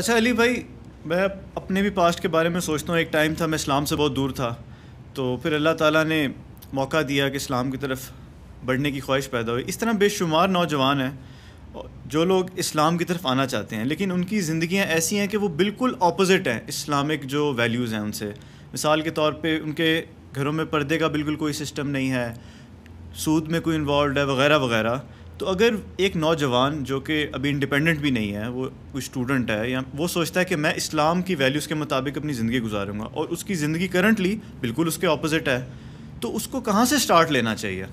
अच्छा अली भाई मैं अपने भी पास्ट के बारे में सोचता हूँ एक टाइम था मैं इस्लाम से बहुत दूर था तो फिर अल्लाह ताला ने मौका दिया कि इस्लाम की तरफ बढ़ने की ख्वाहिश पैदा हुई इस तरह बेशुमार नौजवान हैं जो लोग इस्लाम की तरफ आना चाहते हैं लेकिन उनकी ज़िंदियाँ ऐसी हैं कि वो बिल्कुल अपोज़िट हैं इस्लामिक जो वैल्यूज़ हैं उनसे मिसाल के तौर पर उनके घरों में पर्दे का बिल्कुल कोई सिस्टम नहीं है सूद में कोई इन्वॉल्व है वगैरह वगैरह तो अगर एक नौजवान जो कि अभी इंडिपेंडेंट भी नहीं है वो कोई स्टूडेंट है या वो सोचता है कि मैं इस्लाम की वैल्यूज़ के मुताबिक अपनी ज़िंदगी गुजारूंगा और उसकी ज़िंदगी करंटली बिल्कुल उसके ऑपोजिट है तो उसको कहाँ से स्टार्ट लेना चाहिए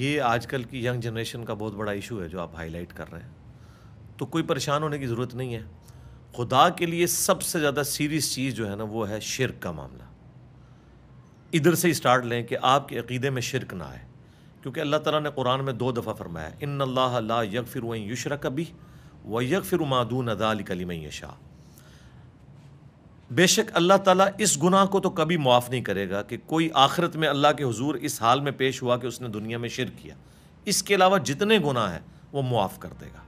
ये आजकल की यंग जनरेशन का बहुत बड़ा इशू है जो आप हाईलाइट कर रहे हैं तो कोई परेशान होने की ज़रूरत नहीं है खुदा के लिए सबसे ज़्यादा सीरियस चीज़ जो है ना वो है शिरक का मामला इधर से ही स्टार्ट लें कि आपके अकीदे में शिरक ना आए क्योंकि अल्लाह ताला ने कुरान में दो दफ़ा फरमाया इन अल्लाह ला यक फिर युशर कभी व यक फिर मादून अदालम यशा बेशक अल्लाह ताला इस गुनाह को तो कभी मुआफ़ नहीं करेगा कि कोई आखिरत में अल्लाह के हजूर इस हाल में पेश हुआ कि उसने दुनिया में शिर किया इसके अलावा जितने गुनाह हैं वो मुआफ़ कर देगा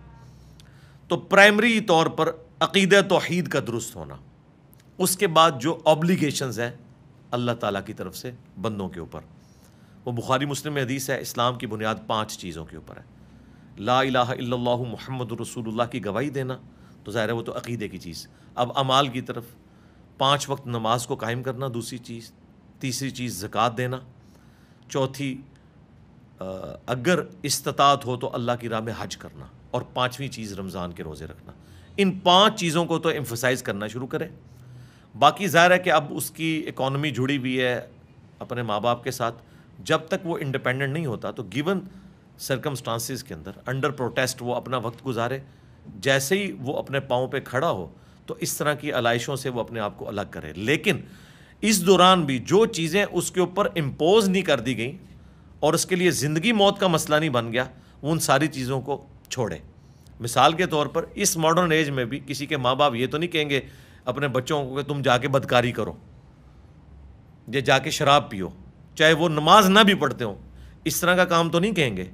तो प्राइमरी तौर पर अकीद तोहद का दुरुस्त होना उसके बाद जो ऑब्लीगेशन हैं अल्लाह ताली की तरफ से बंदों के ऊपर वो बुखारी मुस्लिम में हदीस है इस्लाम की बुनियाद पाँच चीज़ों के ऊपर है ला इला महमद रसूलुल्लाह की गवाही देना तो ज़ाहिर है वो तो अकीदे की चीज़ अब अमाल की तरफ पाँच वक्त नमाज को कायम करना दूसरी चीज़ तीसरी चीज़ ज़क़़त देना चौथी अगर इस्तात हो तो अल्लाह की राह में हज करना और पाँचवीं चीज़ रमज़ान के रोज़े रखना इन पाँच चीज़ों को तो एम्फोसाइज़ करना शुरू करें बाकी ज़ाहिर है कि अब उसकी इकॉनमी जुड़ी हुई है अपने माँ बाप के साथ जब तक वो इंडिपेंडेंट नहीं होता तो गिवन सरकमस्टांसिस के अंदर अंडर प्रोटेस्ट वो अपना वक्त गुजारे जैसे ही वो अपने पाँव पे खड़ा हो तो इस तरह की आलाइशों से वो अपने आप को अलग करे लेकिन इस दौरान भी जो चीज़ें उसके ऊपर इम्पोज नहीं कर दी गई और उसके लिए ज़िंदगी मौत का मसला नहीं बन गया वो उन सारी चीज़ों को छोड़े मिसाल के तौर पर इस मॉडर्न एज में भी किसी के माँ बाप ये तो नहीं कहेंगे अपने बच्चों को कि तुम जाके बदकारी करो ये जाके शराब पियो चाहे वो नमाज ना भी पढ़ते हो इस तरह का काम तो नहीं कहेंगे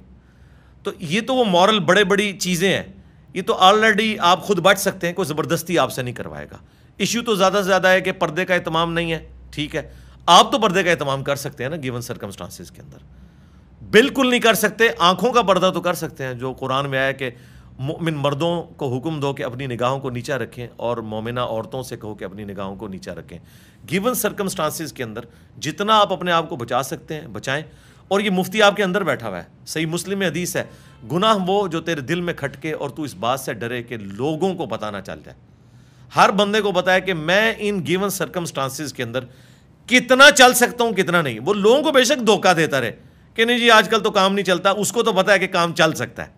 तो ये तो वो मॉरल बड़े बड़ी चीज़ें हैं ये तो ऑलरेडी आप खुद बच सकते हैं कोई ज़बरदस्ती आपसे नहीं करवाएगा इश्यू तो ज़्यादा से ज़्यादा है कि पर्दे का अहतमाम नहीं है ठीक है आप तो पर्दे का अहतमाम कर सकते हैं ना गिवन सरकमस्टांसिस के अंदर बिल्कुल नहीं कर सकते आंखों का पर्दा तो कर सकते हैं जो कुरान में आया कि मोमिन मर्दों को हुक्म दो कि अपनी निगाहों को नीचा रखें और मोमिना औरतों से कहो कि अपनी निगाहों को नीचा रखें गिवन सर्कमस्टांसिस के अंदर जितना आप अपने आप को बचा सकते हैं बचाएं और ये मुफ्ती आपके अंदर बैठा हुआ है सही मुस्लिम हदीस है गुनाह वो जो तेरे दिल में खटके और तू इस बात से डरे कि लोगों को पता ना चल जाए हर बंदे को बताया कि मैं इन गिवन सर्कमस्टांसिस के अंदर कितना चल सकता हूँ कितना नहीं वो लोगों को बेशक धोखा देता रहे कि नहीं जी आजकल तो काम नहीं चलता उसको तो पता है कि काम चल सकता है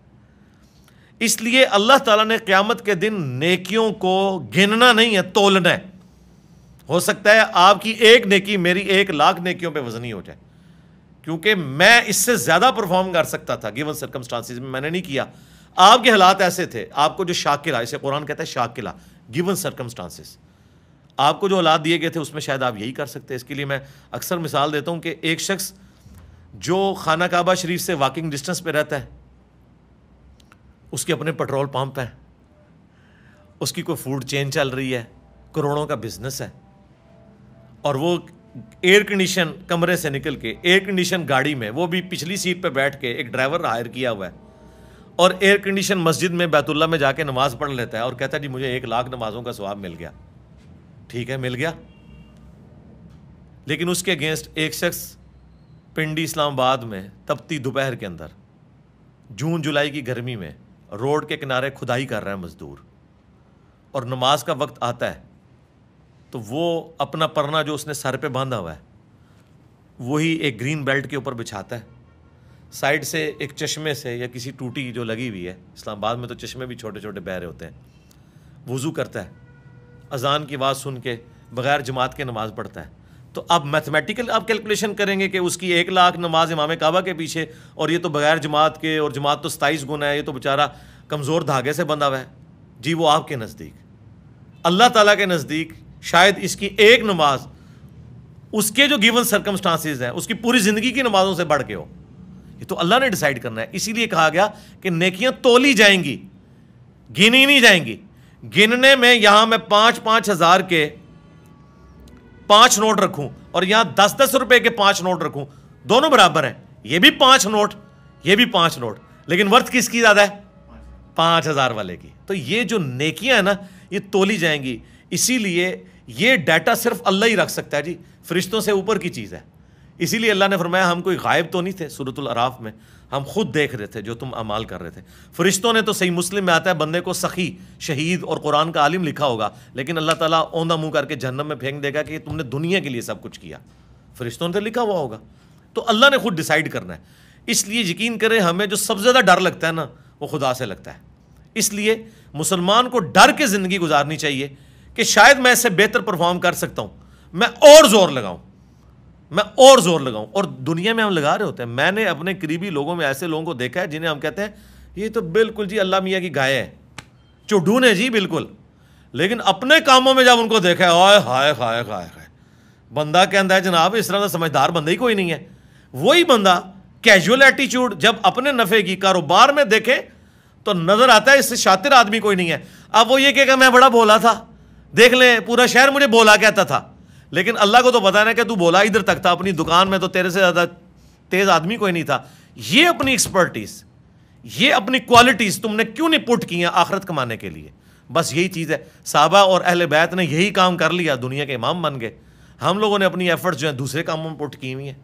इसलिए अल्लाह ताला ने क़्यामत के दिन नेकियों को गिनना नहीं है तोलना है हो सकता है आपकी एक नेकी मेरी एक लाख नेकियों पे वजनी हो जाए क्योंकि मैं इससे ज़्यादा परफॉर्म कर सकता था गिवन सर्कमस्टांसिस में मैंने नहीं किया आपके हालात ऐसे थे आपको जो शाकिला इसे कुरान कहता है शाकिला गिवन सर्कमस्टांसिस आपको जो हालात दिए गए थे उसमें शायद आप यही कर सकते इसके लिए मैं अक्सर मिसाल देता हूँ कि एक शख्स जो खाना काबा शरीफ से वॉकिंग डिस्टेंस पर रहता है उसके अपने पेट्रोल पंप हैं उसकी कोई फूड चेन चल रही है करोड़ों का बिजनेस है और वो एयर कंडीशन कमरे से निकल के एयर कंडीशन गाड़ी में वो भी पिछली सीट पे बैठ के एक ड्राइवर हायर किया हुआ है और एयर कंडीशन मस्जिद में बैतुल्ला में जाके नमाज पढ़ लेता है और कहता है जी मुझे एक लाख नमाजों का स्वाब मिल गया ठीक है मिल गया लेकिन उसके अगेंस्ट एक शख्स पिंडी इस्लामाबाद में तपती दोपहर के अंदर जून जुलाई की गर्मी में रोड के किनारे खुदाई कर रहा है मज़दूर और नमाज का वक्त आता है तो वो अपना परना जो उसने सर पे बांधा हुआ है वही एक ग्रीन बेल्ट के ऊपर बिछाता है साइड से एक चश्मे से या किसी टूटी जो लगी हुई है इस्लामाबाद में तो चश्मे भी छोटे छोटे बह रहे होते हैं वज़ू करता है अजान की आवाज़ सुन के बग़ैर जमात के नमाज़ पढ़ता है तो अब मैथमेटिकल आप कैलकुलेशन करेंगे कि उसकी एक लाख नमाज इमाम काबा के पीछे और ये तो बगैर जमात के और जमात तो सताईस गुना है ये तो बेचारा कमज़ोर धागे से बंधा हुआ है जी वो आपके नज़दीक अल्लाह ताला के नज़दीक शायद इसकी एक नमाज उसके जो गिवन सरकमस्टांसिस हैं उसकी पूरी ज़िंदगी की नमाजों से बढ़ के हो ये तो अल्लाह ने डिसाइड करना है इसीलिए कहा गया कि नेकियाँ तोली जाएंगी गिनी नहीं जाएंगी गिनने में यहाँ मैं पाँच पाँच हज़ार के पांच नोट रखूं और यहां दस दस रुपए के पांच नोट रखूं दोनों बराबर हैं ये भी पांच नोट ये भी पांच नोट लेकिन वर्थ किसकी ज्यादा है पांच हजार वाले की तो ये जो नेकियां है ना ये तोली जाएंगी इसीलिए ये डाटा सिर्फ अल्लाह ही रख सकता है जी फरिश्तों से ऊपर की चीज़ है इसीलिए अल्लाह ने फरमाया हम कोई गायब तो नहीं थे सूरतुल अराफ में हम खुद देख रहे थे जो तुम अमाल कर रहे थे फरिश्तों ने तो सही मुस्लिम में आता है बंदे को सखी शहीद और कुरान का आलिम लिखा होगा लेकिन अल्लाह ताला ओंदा मुंह करके जन्म में फेंक देगा कि तुमने दुनिया के लिए सब कुछ किया फरिश्तों ने तो लिखा हुआ होगा तो अल्लाह ने खुद डिसाइड करना है इसलिए यकीन करें हमें जो सबसे ज़्यादा डर लगता है ना वो खुदा से लगता है इसलिए मुसलमान को डर के ज़िंदगी गुजारनी चाहिए कि शायद मैं इससे बेहतर परफॉर्म कर सकता हूँ मैं और ज़ोर लगाऊँ मैं और जोर लगाऊं और दुनिया में हम लगा रहे होते हैं मैंने अपने करीबी लोगों में ऐसे लोगों को देखा है जिन्हें हम कहते हैं ये तो बिल्कुल जी अल्लाह मियाँ की गाय है चुडून है जी बिल्कुल लेकिन अपने कामों में जब उनको देखा है ओए हाय हाय हाय हाय बंदा कहता है जनाब इस तरह का समझदार बंदा ही कोई नहीं है वही बंदा कैजुअल एटीट्यूड जब अपने नफे की कारोबार में देखे तो नजर आता है इससे शातिर आदमी कोई नहीं है अब वो ये कहेगा मैं बड़ा बोला था देख लें पूरा शहर मुझे बोला कहता था लेकिन अल्लाह को तो बताना कि तू बोला इधर तक था अपनी दुकान में तो तेरे से ज़्यादा तेज़ आदमी कोई नहीं था ये अपनी एक्सपर्टीज़ ये अपनी क्वालिटीज़ तुमने क्यों नहीं पुट की आखरत कमाने के लिए बस यही चीज़ है साहबा और अहल बैत ने यही काम कर लिया दुनिया के इमाम बन गए हम लोगों ने अपनी एफर्ट्स जो है दूसरे कामों में पुट की हुई हैं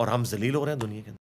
और हम जलील हो रहे हैं दुनिया के